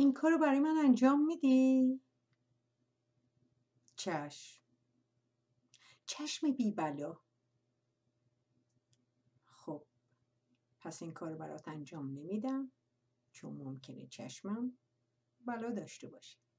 این کار رو برای من انجام میدی؟ چشم چشم بی بلا خب پس این کار برات انجام نمیدم چون ممکنه چشمم بلا داشته باشه